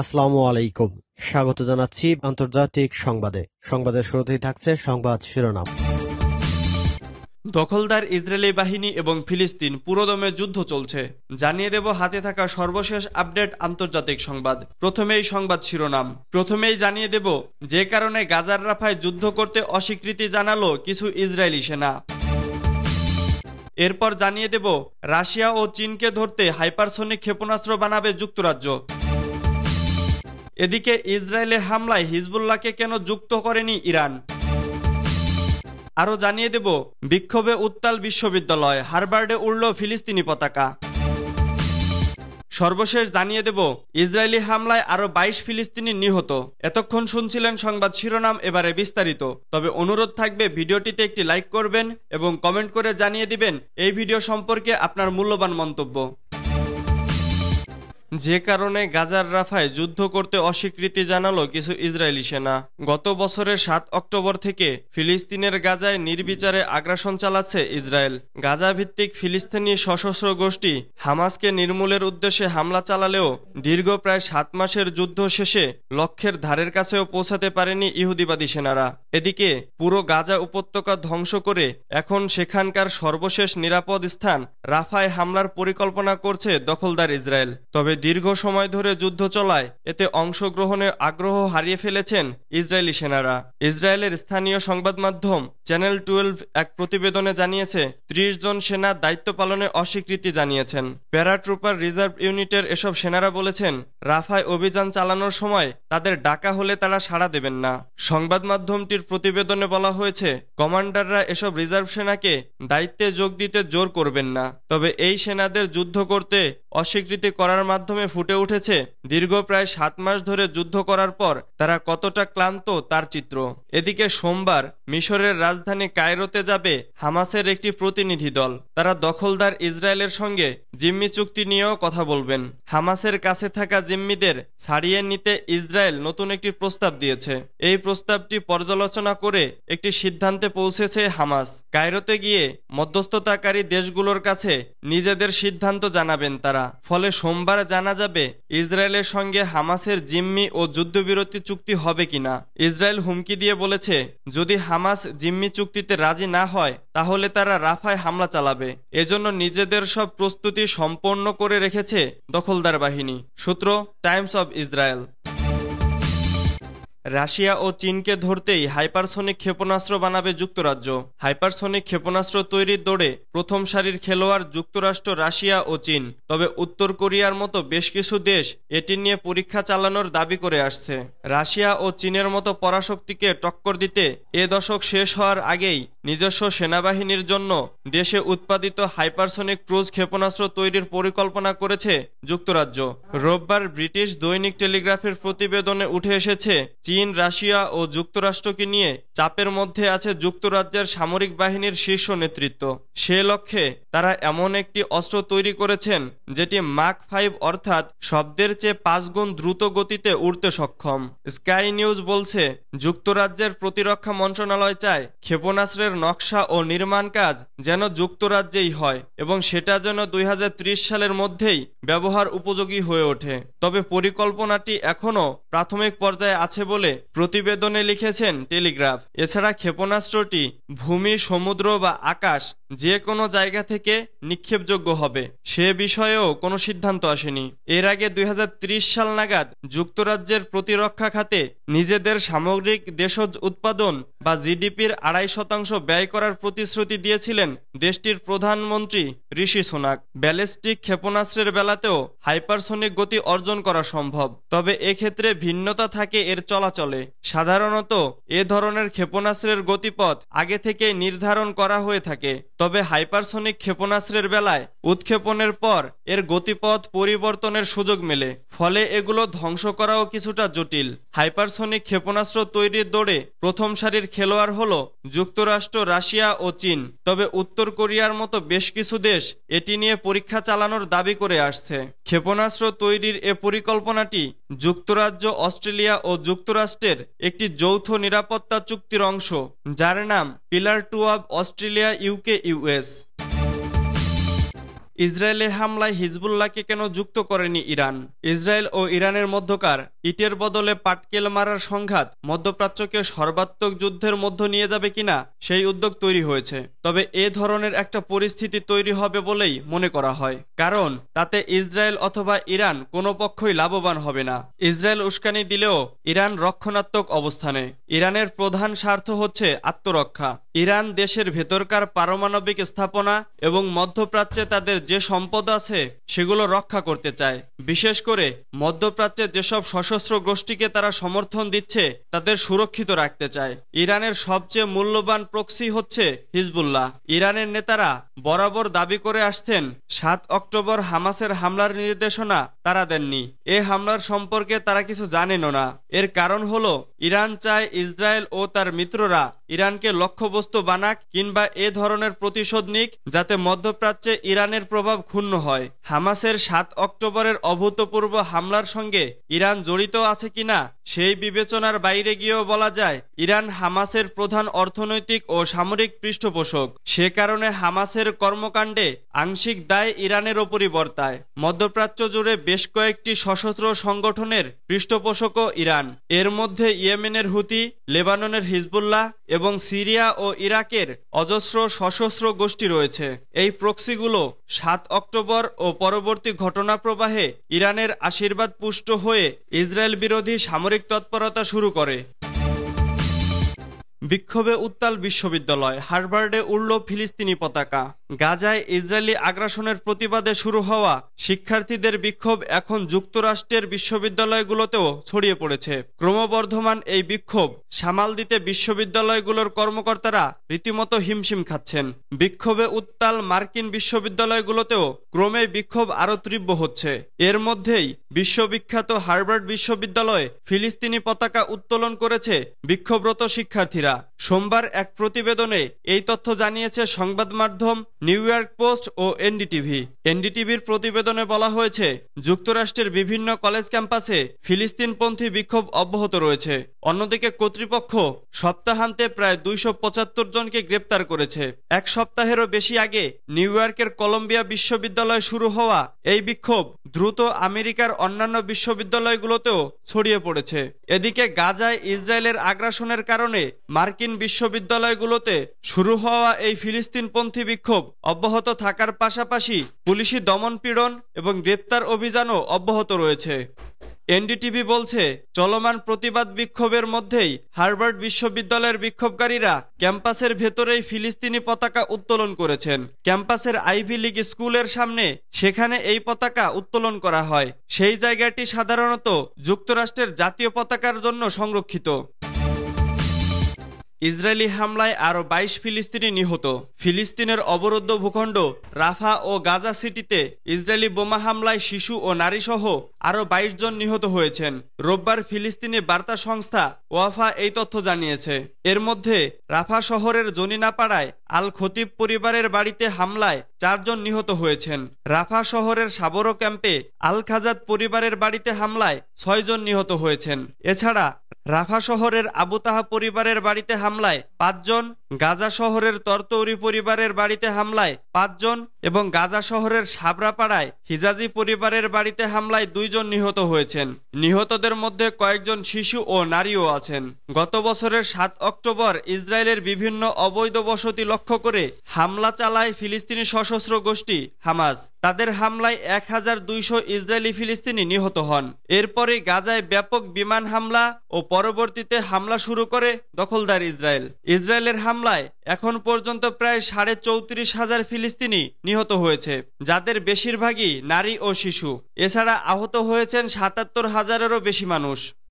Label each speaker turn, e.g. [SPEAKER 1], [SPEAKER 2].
[SPEAKER 1] আসসালাম আলাইকুম স্বাগত জানাচ্ছি আন্তর্জাতিক সংবাদে সংবাদের শুরুতেই থাকছে সংবাদ শিরোনাম দখলদার ইসরায়েলি বাহিনী এবং ফিলিস্তিন পুরোদমে যুদ্ধ চলছে জানিয়ে দেব হাতে থাকা সর্বশেষ আপডেট আন্তর্জাতিক সংবাদ প্রথমেই সংবাদ শিরোনাম প্রথমেই জানিয়ে দেব যে কারণে গাজার রাফায় যুদ্ধ করতে অস্বীকৃতি জানালো কিছু ইসরায়েলি সেনা এরপর জানিয়ে দেব রাশিয়া ও চীনকে ধরতে হাইপারসনিক ক্ষেপণাস্ত্র বানাবে যুক্তরাজ্য এদিকে ইসরায়েলের হামলায় হিজবুল্লাহকে কেন যুক্ত করেনি ইরান আরও জানিয়ে দেব বিক্ষোভে উত্তাল বিশ্ববিদ্যালয় হারবার্ডে উড়ল ফিলিস্তিনি পতাকা সর্বশেষ জানিয়ে দেব ইসরায়েলি হামলায় আরও বাইশ ফিলিস্তিনি নিহত এতক্ষণ শুনছিলেন সংবাদ শিরোনাম এবারে বিস্তারিত তবে অনুরোধ থাকবে ভিডিওটিতে একটি লাইক করবেন এবং কমেন্ট করে জানিয়ে দিবেন এই ভিডিও সম্পর্কে আপনার মূল্যবান মন্তব্য যে কারণে গাজার রাফায় যুদ্ধ করতে অস্বীকৃতি জানালো কিছু ইসরায়েলি সেনা গত বছরের সাত অক্টোবর থেকে ফিলিস্তিনের গাজায় নির্বিচারে আগ্রাসন চালাচ্ছে ইসরায়েল গাজা ভিত্তিক ফিলিস্তিনি সশস্ত্র গোষ্ঠী হামাসকে নির্মূলের উদ্দেশ্যে হামলা চালালেও দীর্ঘ প্রায় সাত মাসের যুদ্ধ শেষে লক্ষ্যের ধারের কাছেও পৌঁছাতে পারেনি ইহুদিবাদী সেনারা এদিকে পুরো গাজা উপত্যকা ধ্বংস করে এখন সেখানকার সর্বশেষ নিরাপদ স্থান রাফায় হামলার পরিকল্পনা করছে দখলদার ইসরায়েল তবে দীর্ঘ সময় ধরে যুদ্ধ চলায় এতে অংশগ্রহণের আগ্রহ হারিয়ে ফেলেছেন ইসরায়েলি সেনারা ইসরায়েলের স্থানীয় সংবাদ মাধ্যম চ্যানেল টুয়েলভ এক প্রতিবেদনে জানিয়েছে ত্রিশ জন সেনা দায়িত্ব পালনে অস্বীকৃতি জানিয়েছেন প্যারাট্রুপার রিজার্ভ ইউনিটের এসব সেনারা বলেছেন রাফায় অভিযান চালানোর সময় তাদের ডাকা হলে তারা সাড়া দেবেন না সংবাদ মাধ্যমটির প্রতিবেদনে বলা হয়েছে কমান্ডাররা এসব রিজার্ভ সেনাকে দায়িত্বে যোগ দিতে জোর করবেন না তবে এই সেনাদের যুদ্ধ করতে অস্বীকৃতি করার মাধ্যমে ফুটে উঠেছে দীর্ঘ প্রায় সাত মাস ধরে যুদ্ধ করার পর তারা কতটা ক্লান্ত তার চিত্র এদিকে সোমবার মিশরের রাজধানী কায়রোতে যাবে হামাসের একটি প্রতিনিধি দল তারা দখলদার ইসরায়েলের সঙ্গে জিম্মি চুক্তি নিয়েও কথা বলবেন হামাসের কাছে থাকা জিম্মিদের ছাড়িয়ে নিতে ইসরায়েল নতুন একটি প্রস্তাব দিয়েছে এই প্রস্তাবটি পর্যালোচনা করে একটি সিদ্ধান্তে পৌঁছেছে হামাস কায়রোতে গিয়ে মধ্যস্থতাকারী দেশগুলোর কাছে নিজেদের সিদ্ধান্ত জানাবেন তারা ফলে সোমবার জানা যাবে ইসরায়েলের সঙ্গে হামাসের জিম্মি ও যুদ্ধবিরতি চুক্তি হবে কিনা ইসরায়েল হুমকি দিয়ে বলেছে যদি হামাস জিম্মি চুক্তিতে রাজি না হয় তাহলে তারা রাফায় হামলা চালাবে এজন্য নিজেদের সব প্রস্তুতি সম্পন্ন করে রেখেছে দখলদার বাহিনী সূত্র টাইমস অব ইসরায়েল রাশিয়া ও চীনকে ধরতেই হাইপারসনিক ক্ষেপণাস্ত্র বানাবে যুক্তরাজ্য হাইপারসনিক ক্ষেপণাস্ত্র তৈরির দৌড়ে প্রথম সারির খেলোয়াড় যুক্তরাষ্ট্র রাশিয়া ও চীন তবে উত্তর কোরিয়ার মতো বেশ কিছু দেশ এটি নিয়ে পরীক্ষা চালানোর দাবি করে আসছে রাশিয়া ও চীনের মতো পরাশক্তিকে টক্কর দিতে এ দশক শেষ হওয়ার আগেই নিজস্ব সেনাবাহিনীর জন্য দেশে উৎপাদিত হাইপারসনিক ক্রুজ ক্ষেপণাস্ত্র তৈরির পরিকল্পনা করেছে যুক্তরাজ্য রোববার ব্রিটিশ দৈনিক টেলিগ্রাফের প্রতিবেদনে উঠে এসেছে চীন রাশিয়া ও যুক্তরাষ্ট্রকে নিয়ে চাপের মধ্যে আছে যুক্তরাজ্যের সামরিক বাহিনীর শীর্ষ নেতৃত্ব সে লক্ষ্যে তারা এমন একটি অস্ত্র তৈরি করেছেন যেটি মাক ফাইভ অর্থাৎ শব্দের চেয়ে পাঁচগুণ দ্রুত গতিতে উড়তে সক্ষম স্কাই নিউজ বলছে যুক্তরাজ্যের প্রতিরক্ষা মন্ত্রণালয় চায় ক্ষেপণাস্ত্রের নকশা ও নির্মাণ কাজ যেন যুক্তরাজ্যেই হয় এবং সেটা যেন দুই সালের মধ্যেই ব্যবহার উপযোগী হয়ে ওঠে তবে পরিকল্পনাটি এখনও প্রাথমিক পর্যায়ে আছে বলে প্রতিবেদনে লিখেছেন টেলিগ্রাফ এছাড়া ক্ষেপণাস্ত্রটি ভূমি সমুদ্র বা আকাশ যে কোনো জায়গা থেকে নিক্ষেপযোগ্য হবে সে বিষয়েও কোনো সিদ্ধান্ত আসেনি এর আগে দুই সাল নাগাদ যুক্তরাজ্যের প্রতিরক্ষা খাতে নিজেদের সামগ্রিক দেশজ উৎপাদন বা জিডিপির আড়াই শতাংশ ব্যয় করার প্রতিশ্রুতি দিয়েছিলেন দেশটির প্রধানমন্ত্রী ঋষি সোনাক ব্যালিস্টিক ক্ষেপণাস্ত্রের বেলাতেও হাইপারসনিক গতি অর্জন করা সম্ভব তবে এক্ষেত্রে ভিন্নতা থাকে এর চলাচলে সাধারণত এ ধরনের ক্ষেপণাস্ত্রের গতিপথ আগে থেকে নির্ধারণ করা হয়ে থাকে তবে হাইপারসনিক ক্ষেপণাস্ত্রের বেলায় উৎক্ষেপণের পর এর গতিপথ পরিবর্তনের সুযোগ মেলে ফলে এগুলো ধ্বংস করাও কিছুটা জটিল হাইপারসনিক ক্ষেপণাস্ত্র তৈরির দৌড়ে প্রথম সারির খেলোয়াড় হল যুক্তরাষ্ট্র রাশিয়া ও চীন তবে উত্তর কোরিয়ার মতো বেশ কিছু দেশ এটি নিয়ে পরীক্ষা চালানোর দাবি করে আসছে ক্ষেপণাস্ত্র তৈরির এ পরিকল্পনাটি যুক্তরাজ্য অস্ট্রেলিয়া ও যুক্তরাষ্ট্রের একটি যৌথ নিরাপত্তা চুক্তির অংশ যার নাম pillar two of Australia UK US ইসরায়েলে হামলায় হিজবুল্লাহকে কেন যুক্ত করেনি ইরান ইসরায়েল ও ইরানের মধ্যকার ইটের বদলে পাটকেল মারার সংঘাত মধ্যপ্রাচ্যকে সর্বাত্মক যুদ্ধের মধ্য নিয়ে যাবে কিনা সেই উদ্যোগ তৈরি হয়েছে তবে এ ধরনের একটা পরিস্থিতি তৈরি হবে বলেই মনে করা হয় কারণ তাতে ইসরায়েল অথবা ইরান কোনো পক্ষই লাভবান হবে না ইসরায়েল উস্কানি দিলেও ইরান রক্ষণাত্মক অবস্থানে ইরানের প্রধান স্বার্থ হচ্ছে আত্মরক্ষা ইরান দেশের ভেতরকার পারমাণবিক স্থাপনা এবং মধ্যপ্রাচ্যে তাদের যে সম্পদ আছে সেগুলো রক্ষা করতে চায় বিশেষ করে মধ্যপ্রাচ্যের যেসব সশস্ত্র গোষ্ঠীকে তারা সমর্থন দিচ্ছে তাদের সুরক্ষিত রাখতে চায় ইরানের সবচেয়ে মূল্যবান প্রক্সি হচ্ছে হিজবুল্লাহ ইরানের নেতারা বরাবর দাবি করে আসছেন সাত অক্টোবর হামাসের হামলার নির্দেশনা তারা দেননি এ হামলার সম্পর্কে তারা কিছু জানেনও না এর কারণ হল ইরান চায় ইসরায়েল ও তার মিত্ররা ইরানকে লক্ষ্যবস্তু বানাক কিংবা এ ধরনের প্রতিশোধ নিক যাতে মধ্যপ্রাচ্যে ইরানের প্রভাব ক্ষুণ্ণ হয় হামাসের সাত অক্টোবরের অভূতপূর্ব হামলার সঙ্গে ইরান জড়িত আছে কিনা সেই বিবেচনার বাইরে গিয়েও বলা যায় ইরান হামাসের প্রধান অর্থনৈতিক ও সামরিক পৃষ্ঠপোষক সে কারণে হামাসের কর্মকাণ্ডে আংশিক দায় ইরানের ওপরই বর্তায় মধ্যপ্রাচ্য জুড়ে বেশ কয়েকটি সশস্ত্র সংগঠনের পৃষ্ঠপোষকও ইরান এর মধ্যে ইয়েমেনের হুতি লেবাননের হিজবুল্লাহ এবং সিরিয়া ও ইরাকের অজস্র সশস্ত্র গোষ্ঠী রয়েছে এই প্রক্সিগুলো সাত অক্টোবর ও পরবর্তী ঘটনা প্রবাহে ইরানের আশীর্বাদ পুষ্ট হয়ে ইসরায়েল বিরোধী সামরিক তৎপরতা শুরু করে বিক্ষোভে উত্তাল বিশ্ববিদ্যালয় হার্ভার্ডে উড়ল ফিলিস্তিনি পতাকা গাজায় ইসরায়েলি আগ্রাসনের প্রতিবাদে শুরু হওয়া শিক্ষার্থীদের বিক্ষোভ এখন যুক্তরাষ্ট্রের বিশ্ববিদ্যালয়গুলোতেও ছড়িয়ে পড়েছে ক্রমবর্ধমান এই বিক্ষোভ সামাল দিতে বিশ্ববিদ্যালয়গুলোর কর্মকর্তারা রীতিমতো হিমশিম খাচ্ছেন বিক্ষোভে উত্তাল মার্কিন বিশ্ববিদ্যালয়গুলোতেও ক্রমে বিক্ষোভ আরও তীব্র হচ্ছে এর মধ্যেই বিশ্ববিখ্যাত হার্ভার্ড বিশ্ববিদ্যালয়ে ফিলিস্তিনি পতাকা উত্তোলন করেছে বিক্ষোভরত শিক্ষার্থীরা বিজ্ঞানীরা সোমবার এক প্রতিবেদনে এই তথ্য জানিয়েছে সংবাদ মাধ্যম নিউ ইয়র্ক পোস্ট ও এনডিটিভি এনডিটিভির প্রতিবেদনে বলা হয়েছে যুক্তরাষ্ট্রের বিভিন্ন কলেজ ক্যাম্পাসে ফিলিস্তিনপন্থী বিক্ষোভ অব্যাহত রয়েছে অন্যদিকে কর্তৃপক্ষ সপ্তাহান্তে প্রায় দুইশো জনকে গ্রেপ্তার করেছে এক সপ্তাহেরও বেশি আগে নিউ ইয়র্কের কলম্বিয়া বিশ্ববিদ্যালয়ে শুরু হওয়া এই বিক্ষোভ দ্রুত আমেরিকার অন্যান্য বিশ্ববিদ্যালয়গুলোতেও ছড়িয়ে পড়েছে এদিকে গাজায় ইসরায়েলের আগ্রাসনের কারণে মার্কিন বিশ্ববিদ্যালয়গুলোতে শুরু হওয়া এই ফিলিস্তিনপন্থী বিক্ষোভ অব্যাহত থাকার পাশাপাশি পুলিশি দমনপীড়ন এবং গ্রেপ্তার অভিযানও অব্যাহত রয়েছে এনডিটিভি বলছে চলমান প্রতিবাদ বিক্ষোভের মধ্যেই হার্ভার্ড বিশ্ববিদ্যালয়ের বিক্ষোভকারীরা ক্যাম্পাসের ভেতরেই ফিলিস্তিনি পতাকা উত্তোলন করেছেন ক্যাম্পাসের আইভি লীগ স্কুলের সামনে সেখানে এই পতাকা উত্তোলন করা হয় সেই জায়গাটি সাধারণত যুক্তরাষ্ট্রের জাতীয় পতাকার জন্য সংরক্ষিত ইসরায়েলি হামলায় আরও বাইশ ফিলিস্তিনি নিহত ফিলিস্তিনের অবরুদ্ধ ভূখণ্ড রাফা ও গাজা সিটিতে ইসরায়েলি বোমা হামলায় শিশু ও নারীসহ আরও ২২ জন নিহত হয়েছেন রোববার ফিলিস্তিনি বার্তা সংস্থা ওয়াফা এই তথ্য জানিয়েছে এর মধ্যে রাফা শহরের জনিনাপাড়ায় আল খতিব পরিবারের বাড়িতে হামলায় চারজন নিহত হয়েছেন রাফা শহরের সাবরো ক্যাম্পে আল খাজাদ পরিবারের বাড়িতে হামলায় ছয়জন নিহত হয়েছেন এছাড়া রাফা শহরের আবু তাহা পরিবারের বাড়িতে হামলায় পাঁচজন গাজা শহরের তরতৌরি পরিবারের বাড়িতে হামলায় পাঁচজন এবং গাজা শহরের সাবরাপাড়ায় হিজাজি পরিবারের বাড়িতে হামলায় দুইজন নিহত হয়েছেন নিহতদের মধ্যে কয়েকজন শিশু ও নারীও আছেন গত বছরের সাত অক্টোবর ইসরায়েলের বিভিন্ন অবৈধ বসতি লক্ষ্য করে হামলা চালায় ফিলিস্তিনি সশস্ত্র গোষ্ঠী হামাস তাদের হামলায় এক হাজার দুইশো ইসরায়েলি ফিলিস্তিনি নিহত হন এরপরে গাজায় ব্যাপক বিমান হামলা ও পরবর্তীতে হামলা শুরু করে দখলদার ইসরায়েল ইসরায়েলের হামলায় এখন পর্যন্ত প্রায় সাড়ে চৌত্রিশ হাজার ফিলিস্তিনি নিহত হয়েছে যাদের বেশিরভাগই নারী ও শিশু এছাড়া আহত হয়েছেন সাতাত্তর হাজারেরও বেশি মানুষ